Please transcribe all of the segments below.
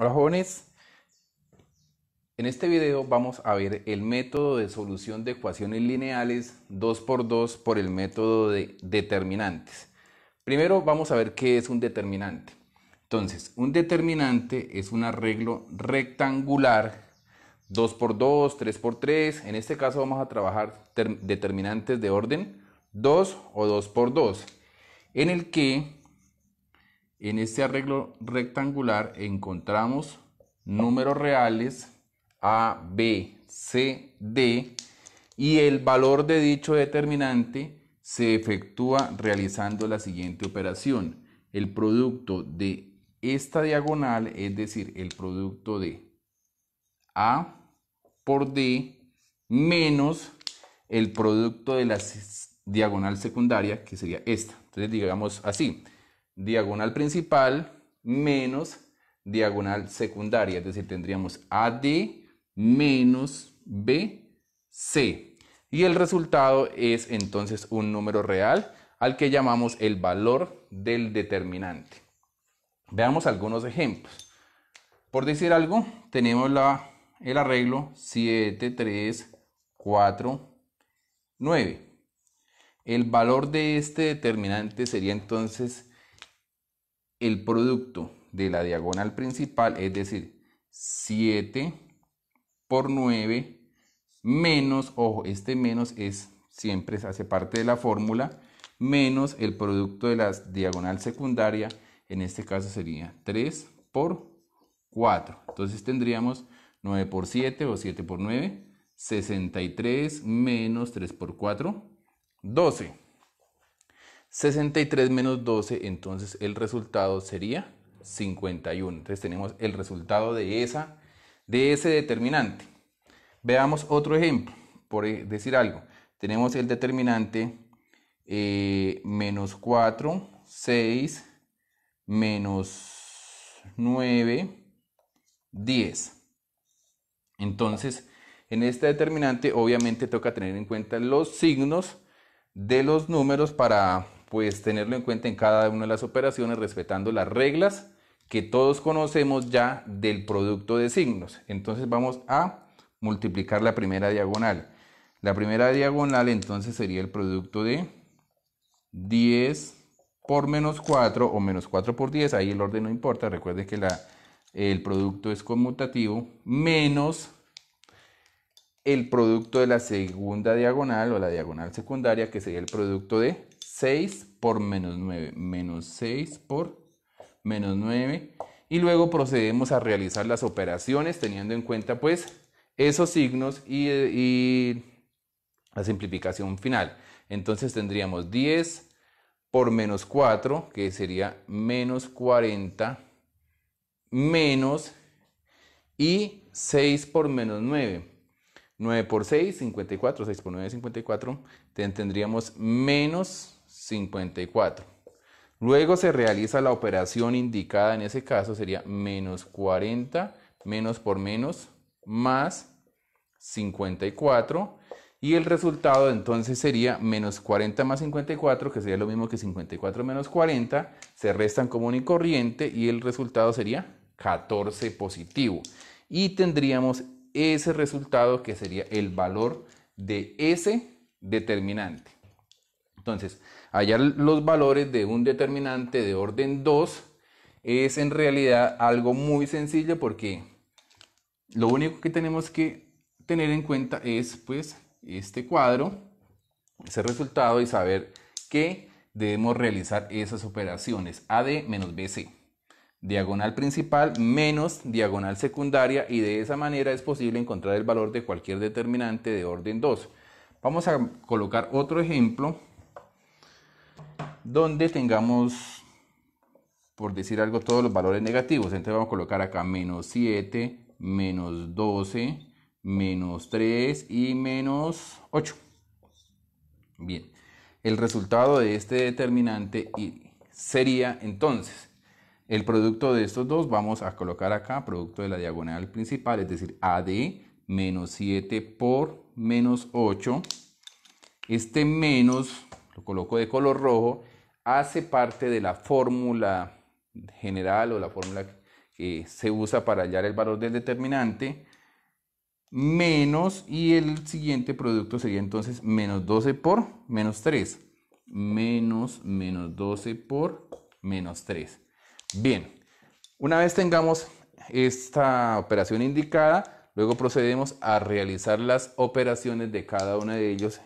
Hola jóvenes, en este video vamos a ver el método de solución de ecuaciones lineales 2 x 2 por el método de determinantes. Primero vamos a ver qué es un determinante. Entonces, un determinante es un arreglo rectangular 2 x 2, 3 x 3. En este caso vamos a trabajar determinantes de orden 2 o 2 x 2, en el que en este arreglo rectangular encontramos números reales A, B, C, D y el valor de dicho determinante se efectúa realizando la siguiente operación. El producto de esta diagonal, es decir, el producto de A por D menos el producto de la diagonal secundaria, que sería esta. Entonces digamos así, diagonal principal menos diagonal secundaria. Es decir, tendríamos AD menos BC. Y el resultado es entonces un número real al que llamamos el valor del determinante. Veamos algunos ejemplos. Por decir algo, tenemos la, el arreglo 7, 3, 4, 9. El valor de este determinante sería entonces el producto de la diagonal principal, es decir, 7 por 9 menos, ojo, este menos es siempre hace parte de la fórmula, menos el producto de la diagonal secundaria, en este caso sería 3 por 4. Entonces tendríamos 9 por 7 o 7 por 9, 63 menos 3 por 4, 12. 63 menos 12, entonces el resultado sería 51. Entonces tenemos el resultado de, esa, de ese determinante. Veamos otro ejemplo, por e, decir algo. Tenemos el determinante eh, menos 4, 6, menos 9, 10. Entonces, en este determinante obviamente toca tener en cuenta los signos de los números para pues tenerlo en cuenta en cada una de las operaciones respetando las reglas que todos conocemos ya del producto de signos. Entonces vamos a multiplicar la primera diagonal. La primera diagonal entonces sería el producto de 10 por menos 4 o menos 4 por 10, ahí el orden no importa, recuerde que la, el producto es conmutativo, menos el producto de la segunda diagonal o la diagonal secundaria que sería el producto de 6 por menos 9, menos 6 por menos 9. Y luego procedemos a realizar las operaciones teniendo en cuenta pues esos signos y, la simplificación final. Entonces tendríamos 10 por menos 4, que sería menos 40, menos y 6 por menos 9. 9 por 6, 54, 6 por 9, 54. Tendríamos menos 54. Luego se realiza la operación indicada, en ese caso sería menos 40 menos por menos más 54 y el resultado entonces sería menos 40 más 54, que sería lo mismo que 54 menos 40, se restan común y corriente y el resultado sería 14 positivo. Y tendríamos ese resultado que sería el valor de ese determinante. Entonces, hallar los valores de un determinante de orden 2 es en realidad algo muy sencillo porque lo único que tenemos que tener en cuenta es pues este cuadro, ese resultado y saber que debemos realizar esas operaciones AD menos BC. Diagonal principal menos diagonal secundaria y de esa manera es posible encontrar el valor de cualquier determinante de orden 2. Vamos a colocar otro ejemplo donde tengamos, por decir algo, todos los valores negativos. Entonces vamos a colocar acá menos 7, menos 12, menos 3 y menos 8. Bien, el resultado de este determinante sería entonces el producto de estos dos. Vamos a colocar acá producto de la diagonal principal, es decir, AD menos 7 por menos 8. Este menos lo coloco de color rojo, hace parte de la fórmula general o la fórmula que se usa para hallar el valor del determinante, menos, y el siguiente producto sería entonces menos 12 por menos 3, menos menos 12 por menos 3. Bien, una vez tengamos esta operación indicada, luego procedemos a realizar las operaciones de cada uno de ellos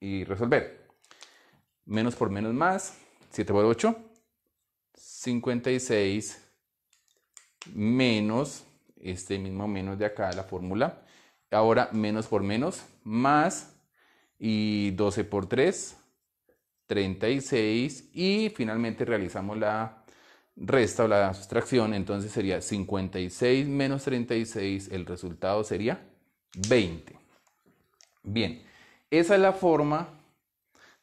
y resolver menos por menos más, 7 por 8, 56 menos este mismo menos de acá la fórmula. Ahora menos por menos más y 12 por 3, 36 y finalmente realizamos la resta o la sustracción, entonces sería 56 menos 36, el resultado sería 20. Bien, esa es la forma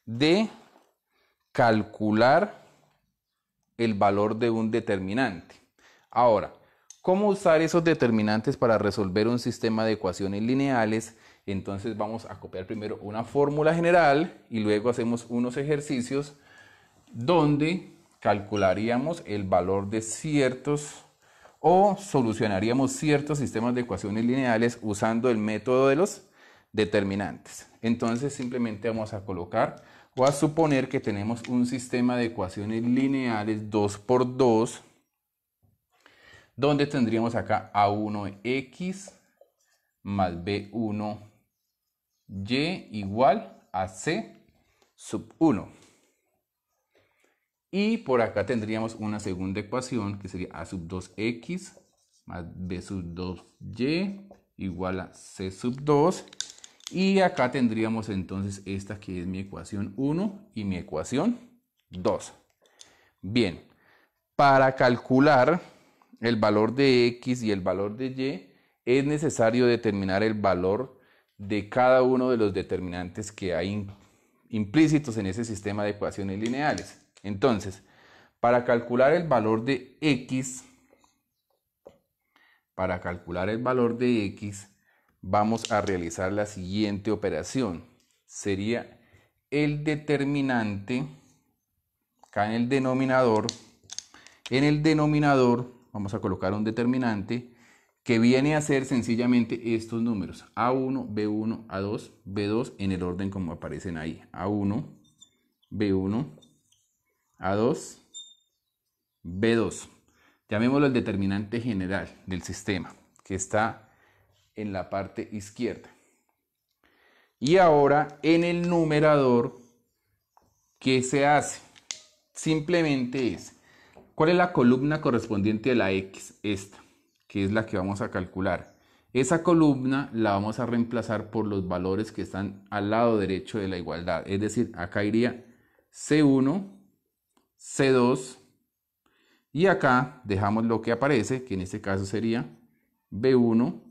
de calcular el valor de un determinante. Ahora, ¿cómo usar esos determinantes para resolver un sistema de ecuaciones lineales? Entonces vamos a copiar primero una fórmula general y luego hacemos unos ejercicios donde calcularíamos el valor de ciertos o solucionaríamos ciertos sistemas de ecuaciones lineales usando el método de los determinantes. Entonces simplemente vamos a colocar Voy a suponer que tenemos un sistema de ecuaciones lineales 2 por 2, donde tendríamos acá A1X más B1Y igual a C sub 1. Y por acá tendríamos una segunda ecuación que sería A sub 2X más B sub 2Y igual a C sub 2 y acá tendríamos entonces esta que es mi ecuación 1 y mi ecuación 2. Bien, para calcular el valor de X y el valor de Y, es necesario determinar el valor de cada uno de los determinantes que hay implícitos en ese sistema de ecuaciones lineales. Entonces, para calcular el valor de X, para calcular el valor de X, vamos a realizar la siguiente operación. Sería el determinante, acá en el denominador, en el denominador vamos a colocar un determinante que viene a ser sencillamente estos números, A1, B1, A2, B2, en el orden como aparecen ahí, A1, B1, A2, B2. Llamémoslo el determinante general del sistema, que está en la parte izquierda. Y ahora en el numerador, ¿qué se hace? Simplemente es, ¿cuál es la columna correspondiente a la X? Esta, que es la que vamos a calcular. Esa columna la vamos a reemplazar por los valores que están al lado derecho de la igualdad. Es decir, acá iría C1, C2 y acá dejamos lo que aparece, que en este caso sería B1,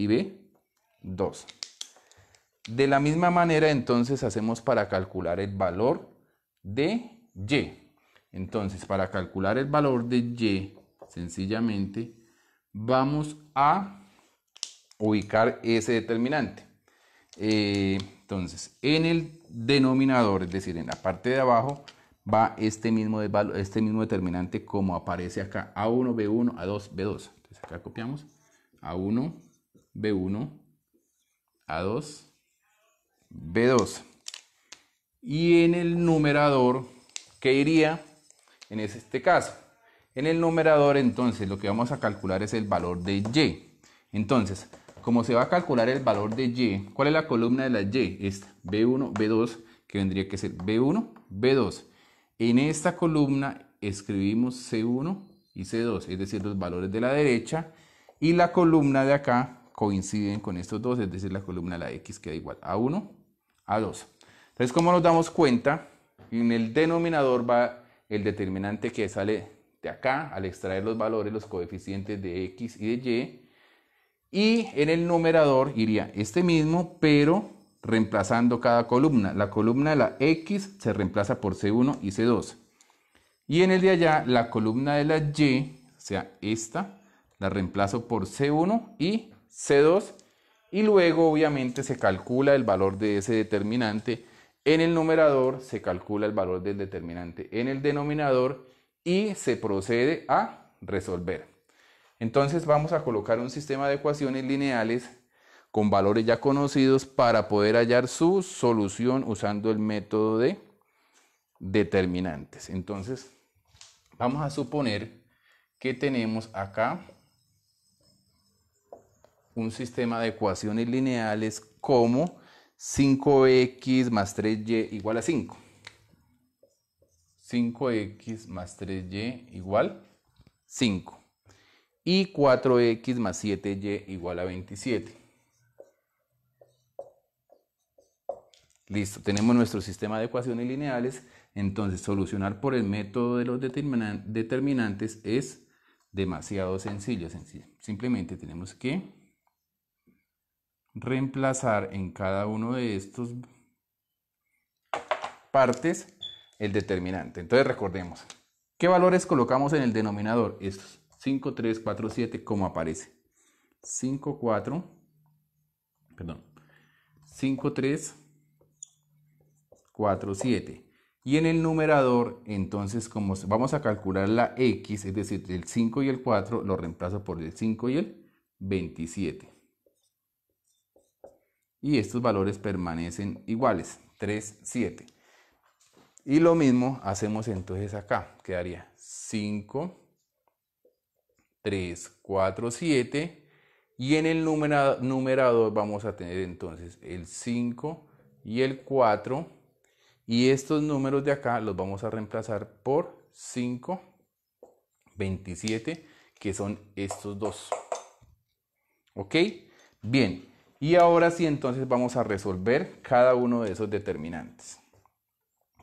y B, 2. De la misma manera, entonces, hacemos para calcular el valor de Y. Entonces, para calcular el valor de Y, sencillamente, vamos a ubicar ese determinante. Eh, entonces, en el denominador, es decir, en la parte de abajo, va este mismo, este mismo determinante como aparece acá, A1, B1, A2, B2. Entonces, acá copiamos A1, B1, A2, B2. Y en el numerador, ¿qué iría? En este caso, en el numerador entonces lo que vamos a calcular es el valor de Y. Entonces, como se va a calcular el valor de Y, ¿cuál es la columna de la Y? Es B1, B2, que vendría que ser B1, B2. En esta columna escribimos C1 y C2, es decir, los valores de la derecha. Y la columna de acá coinciden con estos dos, es decir, la columna de la X queda igual a 1, a 2. Entonces, ¿cómo nos damos cuenta? En el denominador va el determinante que sale de acá al extraer los valores, los coeficientes de X y de Y. Y en el numerador iría este mismo, pero reemplazando cada columna. La columna de la X se reemplaza por C1 y C2. Y en el de allá, la columna de la Y, o sea, esta, la reemplazo por C1 y C2 y luego obviamente se calcula el valor de ese determinante. En el numerador se calcula el valor del determinante en el denominador y se procede a resolver. Entonces vamos a colocar un sistema de ecuaciones lineales con valores ya conocidos para poder hallar su solución usando el método de determinantes. Entonces vamos a suponer que tenemos acá un sistema de ecuaciones lineales como 5x más 3y igual a 5. 5x más 3y igual 5. Y 4x más 7y igual a 27. Listo, tenemos nuestro sistema de ecuaciones lineales. Entonces, solucionar por el método de los determinantes es demasiado sencillo. Simplemente tenemos que reemplazar en cada uno de estos partes el determinante. Entonces recordemos, ¿qué valores colocamos en el denominador? Estos 5, 3, 4, 7, como aparece. 5, 4, perdón, 5, 3, 4, 7. Y en el numerador, entonces, como vamos a calcular la X, es decir, el 5 y el 4, lo reemplazo por el 5 y el 27 y estos valores permanecen iguales, 3, 7. Y lo mismo hacemos entonces acá, quedaría 5, 3, 4, 7 y en el numerador, vamos a tener entonces el 5 y el 4 y estos números de acá los vamos a reemplazar por 5, 27 que son estos dos. ¿Ok? Bien, y ahora sí, entonces vamos a resolver cada uno de esos determinantes.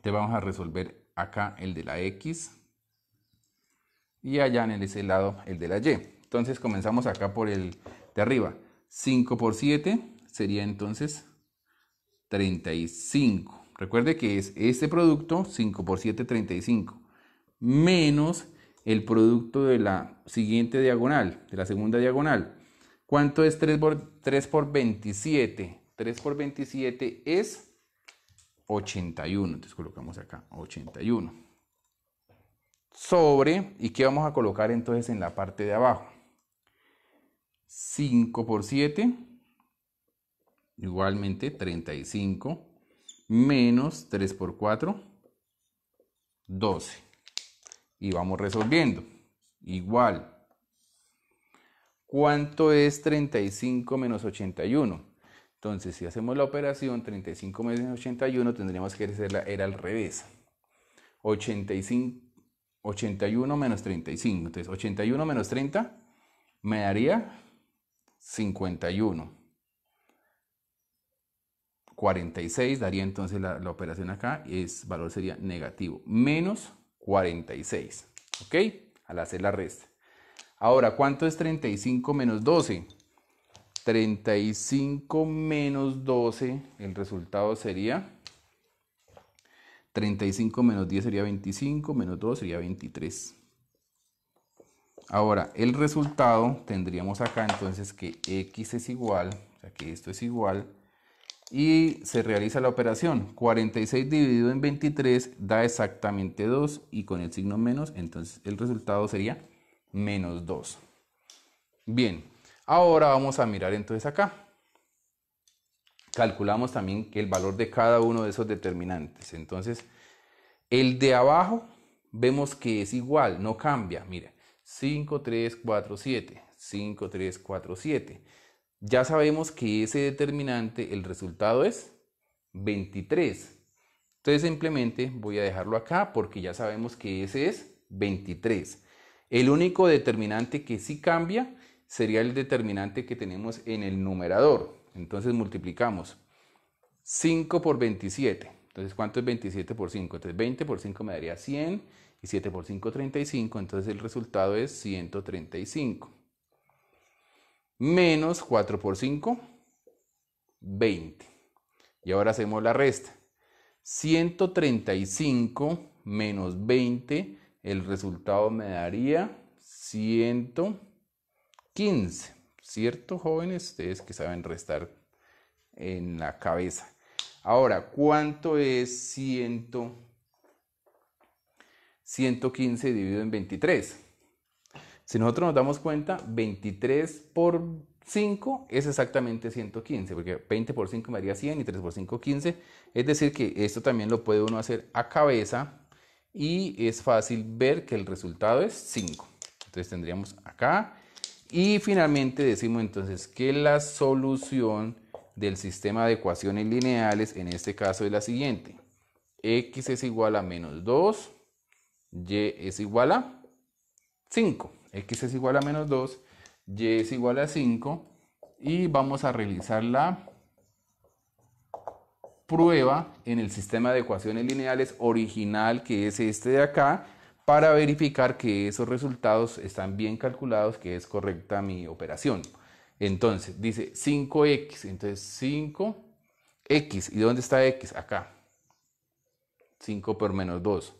Te vamos a resolver acá el de la X y allá en ese lado el de la Y. Entonces comenzamos acá por el de arriba. 5 por 7 sería entonces 35. Recuerde que es este producto, 5 por 7, 35, menos el producto de la siguiente diagonal, de la segunda diagonal, ¿Cuánto es 3 por, 3 27? 3 por 27 es 81. Entonces colocamos acá 81. Sobre, ¿y qué vamos a colocar entonces en la parte de abajo? 5 por 7, igualmente 35, menos 3 por 4, 12. Y vamos resolviendo. Igual, ¿Cuánto es 35 menos 81? Entonces, si hacemos la operación 35 menos 81, tendríamos que hacerla era al revés. 81 menos 35. Entonces, 81 menos 30 me daría 51. 46 daría entonces la, la, operación acá, es valor sería negativo, menos 46. ¿Ok? Al hacer la resta. Ahora, ¿cuánto es 35 menos 12? 35 menos 12, el resultado sería 35 menos 10 sería 25, menos 2 sería 23. Ahora, el resultado tendríamos acá entonces que x es igual, o sea que esto es igual, y se realiza la operación. 46 dividido en 23 da exactamente 2 y con el signo menos, entonces el resultado sería menos 2. Bien, ahora vamos a mirar entonces acá. Calculamos también el valor de cada uno de esos determinantes. Entonces, el de abajo vemos que es igual, no cambia. Mira, 5, 3, 4, 7. 5, 3, 4, 7. Ya sabemos que ese determinante, el resultado es 23. Entonces simplemente voy a dejarlo acá porque ya sabemos que ese es 23. El único determinante que sí cambia sería el determinante que tenemos en el numerador. Entonces multiplicamos 5 por 27. Entonces, ¿cuánto es 27 por 5? Entonces, 20 por 5 me daría 100 y 7 por 5, 35. Entonces, el resultado es 135. Menos 4 por 5, 20. Y ahora hacemos la resta. 135 menos 20 el resultado me daría 115, ¿cierto, jóvenes? Ustedes que saben restar en la cabeza. Ahora, ¿cuánto es 115 dividido en 23? Si nosotros nos damos cuenta, 23 por 5 es exactamente 115, porque 20 por 5 me daría 100 y 3 por 5, 15. Es decir, que esto también lo puede uno hacer a cabeza y es fácil ver que el resultado es 5. Entonces tendríamos acá. Y finalmente decimos entonces que la solución del sistema de ecuaciones lineales en este caso es la siguiente. x es igual a menos 2, y es igual a 5. x es igual a menos 2, y es igual a 5. Y vamos a realizar la prueba en el sistema de ecuaciones lineales original, que es este de acá, para verificar que esos resultados están bien calculados, que es correcta mi operación. Entonces, dice 5x, entonces 5x, ¿y dónde está x? Acá. 5 por menos 2.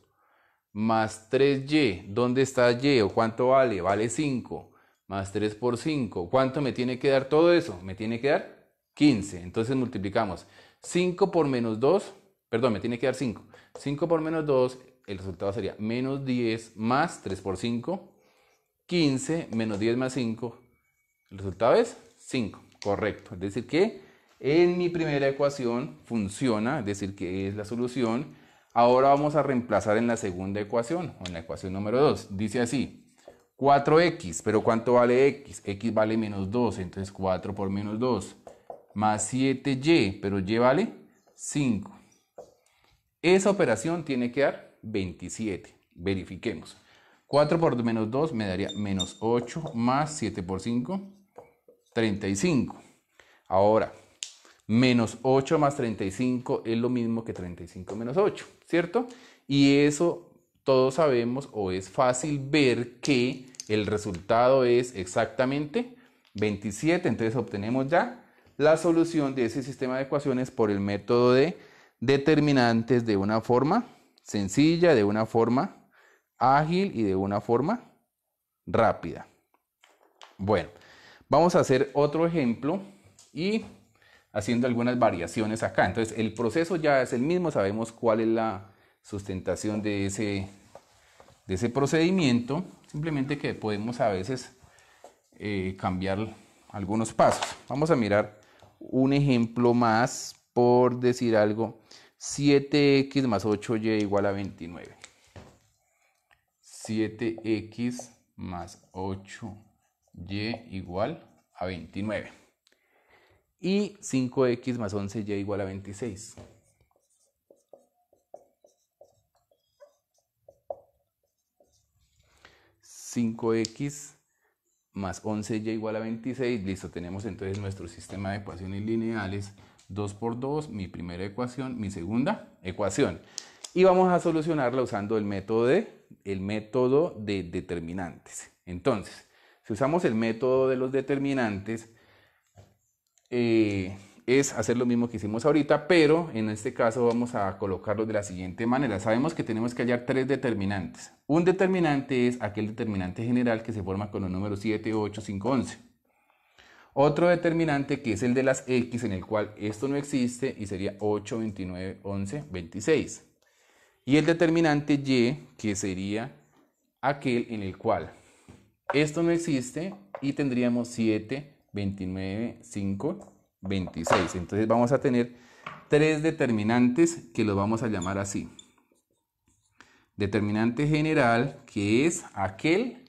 Más 3y, ¿dónde está y o cuánto vale? Vale 5. Más 3 por 5, ¿cuánto me tiene que dar todo eso? Me tiene que dar 15. Entonces multiplicamos 5 por menos 2, perdón, me tiene que dar 5. 5 por menos 2, el resultado sería menos 10 más 3 por 5, 15 menos 10 más 5, el resultado es 5, correcto. Es decir que en mi primera ecuación funciona, es decir que es la solución. Ahora vamos a reemplazar en la segunda ecuación, o en la ecuación número 2. Dice así, 4x, pero ¿cuánto vale x? x vale menos 2, entonces 4 por menos 2 más 7y, pero y vale 5. Esa operación tiene que dar 27. Verifiquemos. 4 por menos 2 me daría menos 8 más 7 por 5, 35. Ahora, menos 8 más 35 es lo mismo que 35 menos 8, ¿cierto? Y eso todos sabemos o es fácil ver que el resultado es exactamente 27, entonces obtenemos ya la solución de ese sistema de ecuaciones por el método de determinantes de una forma sencilla, de una forma ágil y de una forma rápida. Bueno, vamos a hacer otro ejemplo y haciendo algunas variaciones acá. Entonces, el proceso ya es el mismo, sabemos cuál es la sustentación de ese, de ese procedimiento, simplemente que podemos a veces eh, cambiar algunos pasos. Vamos a mirar un ejemplo más, por decir algo, 7x más 8y e igual a 29. 7x más 8y e igual a 29. Y 5x más 11y e igual a 26. ¿5x más 11y igual a 26. Listo, tenemos entonces nuestro sistema de ecuaciones lineales 2 por 2, mi primera ecuación, mi segunda ecuación. Y vamos a solucionarla usando el método de, el método de determinantes. Entonces, si usamos el método de los determinantes, eh, es hacer lo mismo que hicimos ahorita, pero en este caso vamos a colocarlo de la siguiente manera. Sabemos que tenemos que hallar tres determinantes. Un determinante es aquel determinante general que se forma con los números 7, 8, 5, 11. Otro determinante que es el de las x en el cual esto no existe y sería 8, 29, 11, 26. Y el determinante y que sería aquel en el cual esto no existe y tendríamos 7, 29, 5, 26. Entonces vamos a tener tres determinantes que los vamos a llamar así. Determinante general, que es aquel,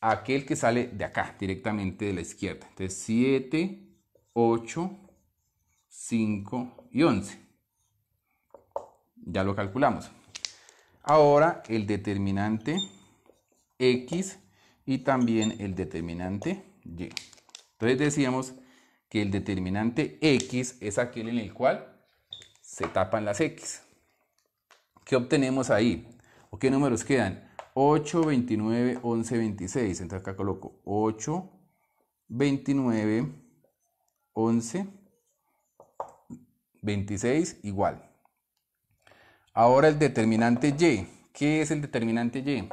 aquel que sale de acá, directamente de la izquierda. Entonces 7, 8, 5 y 11. Ya lo calculamos. Ahora el determinante X y también el determinante Y. Entonces decíamos que el determinante X es aquel en el cual se tapan las X. ¿Qué obtenemos ahí? ¿O qué números quedan? 8, 29, 11, 26. Entonces acá coloco 8, 29, 11, 26 igual. Ahora el determinante Y. ¿Qué es el determinante Y?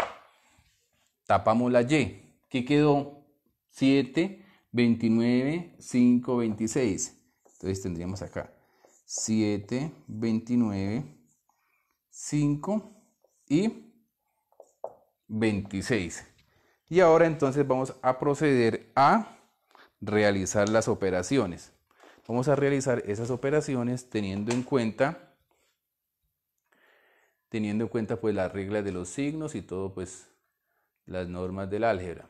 Tapamos la Y. ¿Qué quedó? 7, 29, 5, 26. Entonces tendríamos acá 7, 29, 5 y 26. Y ahora entonces vamos a proceder a realizar las operaciones. Vamos a realizar esas operaciones teniendo en cuenta teniendo en cuenta pues las reglas de los signos y todo pues las normas del álgebra.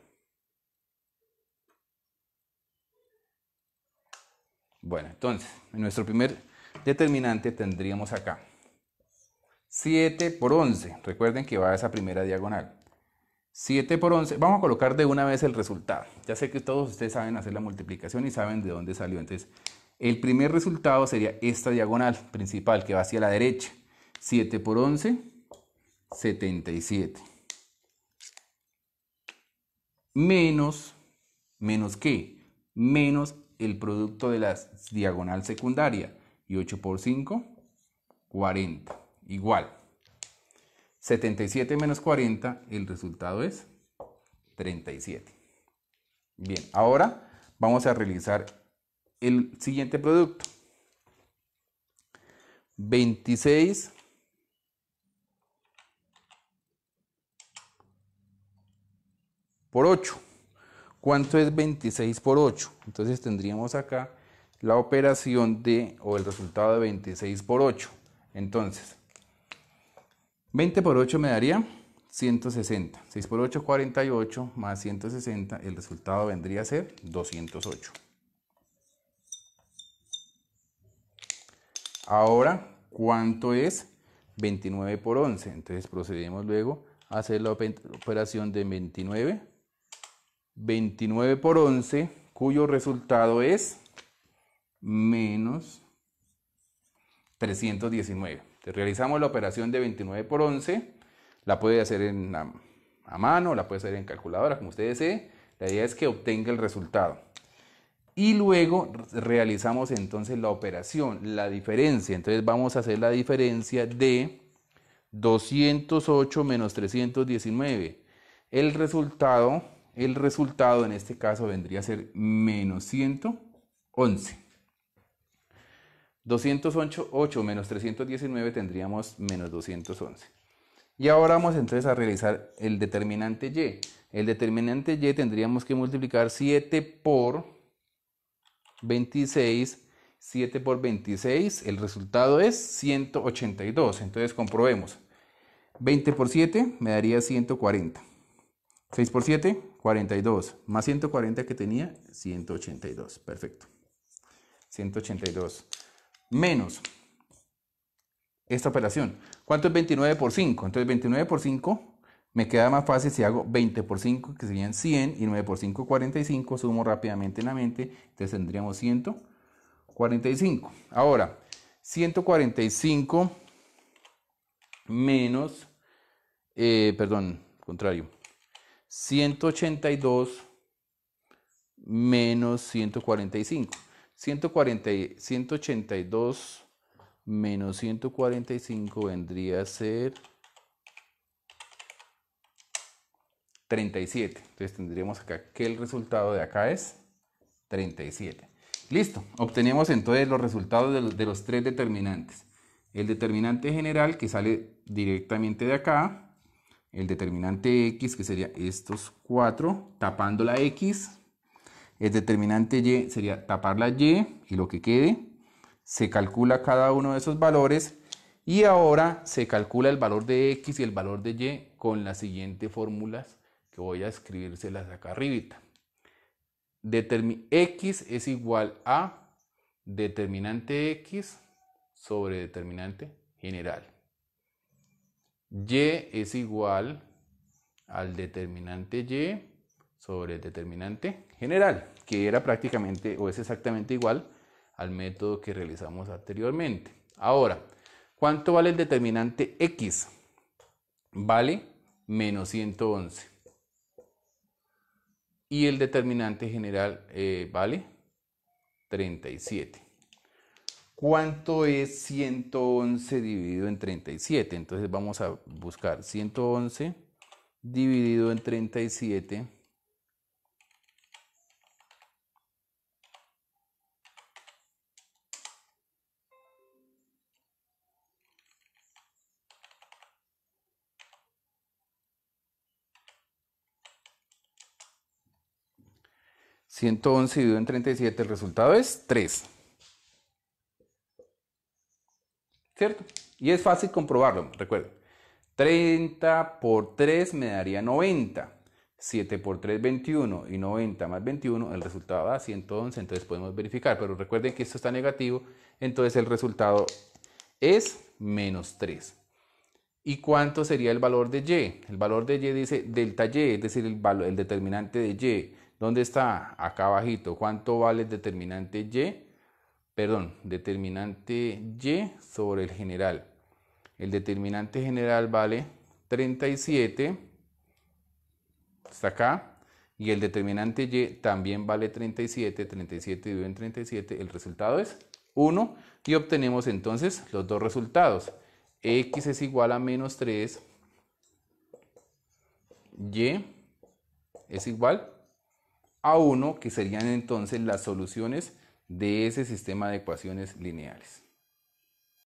Bueno, entonces, en nuestro primer determinante tendríamos acá 7 por 11. Recuerden que va a esa primera diagonal. 7 por 11. Vamos a colocar de una vez el resultado. Ya sé que todos ustedes saben hacer la multiplicación y saben de dónde salió. Entonces, el primer resultado sería esta diagonal principal que va hacia la derecha. 7 por 11, 77. Menos, menos qué? Menos el producto de la diagonal secundaria. Y 8 por 5, 40. Igual. 77 menos 40, el resultado es 37. Bien, ahora vamos a realizar el siguiente producto. 26 por 8. ¿Cuánto es 26 por 8? Entonces tendríamos acá la operación de, o el resultado de 26 por 8. Entonces, 20 por 8 me daría 160. 6 por 8, 48, más 160, el resultado vendría a ser 208. Ahora, ¿cuánto es 29 por 11? Entonces procedemos luego a hacer la operación de 29 29 por 11, cuyo resultado es menos 319. realizamos la operación de 29 por 11, la puede hacer en a mano, la puede hacer en calculadora, como usted desee. La idea es que obtenga el resultado. Y luego realizamos entonces la operación, la diferencia. Entonces vamos a hacer la diferencia de 208 menos 319. El resultado el resultado en este caso vendría a ser menos 111. 208 menos 319 tendríamos menos 211. Y ahora vamos entonces a realizar el determinante y. El determinante y tendríamos que multiplicar 7 por 26. 7 por 26, el resultado es 182. Entonces comprobemos. 20 por 7 me daría 140. 6 por 7, 42 más 140 que tenía, 182. Perfecto. 182 menos esta operación. ¿Cuánto es 29 por 5? Entonces 29 por 5 me queda más fácil si hago 20 por 5, que serían 100, y 9 por 5, 45. Sumo rápidamente en la mente, entonces tendríamos 145. Ahora, 145 menos, eh, perdón, contrario, 182 menos 145. 140, 182 menos 145 vendría a ser 37. Entonces tendríamos acá que el resultado de acá es 37. Listo, obtenemos entonces los resultados de los tres determinantes. El determinante general que sale directamente de acá, el determinante X, que sería estos cuatro, tapando la X. El determinante Y sería tapar la Y y lo que quede. Se calcula cada uno de esos valores y ahora se calcula el valor de X y el valor de Y con las siguientes fórmulas que voy a escribírselas acá arribita. X es igual a determinante X sobre determinante general. Y es igual al determinante Y sobre el determinante general, que era prácticamente o es exactamente igual al método que realizamos anteriormente. Ahora, ¿cuánto vale el determinante X? Vale menos 111. Y el determinante general eh, vale 37. ¿Cuánto es 111 dividido en 37? Entonces vamos a buscar 111 dividido en 37. 111 dividido en 37, el resultado es 3. ¿cierto? Y es fácil comprobarlo, recuerden. 30 por 3 me daría 90. 7 por 3, 21 y 90 más 21, el resultado da 111, entonces podemos verificar, pero recuerden que esto está negativo, entonces el resultado es menos 3. ¿Y cuánto sería el valor de Y? El valor de Y dice delta Y, es decir, el, el determinante de Y. ¿Dónde está? Acá abajito. ¿Cuánto vale el determinante Y? perdón, determinante Y sobre el general. El determinante general vale 37, está acá, y el determinante Y también vale 37, 37 dividido en 37, el resultado es 1, y obtenemos entonces los dos resultados. X es igual a menos 3, Y es igual a 1, que serían entonces las soluciones de ese sistema de ecuaciones lineales.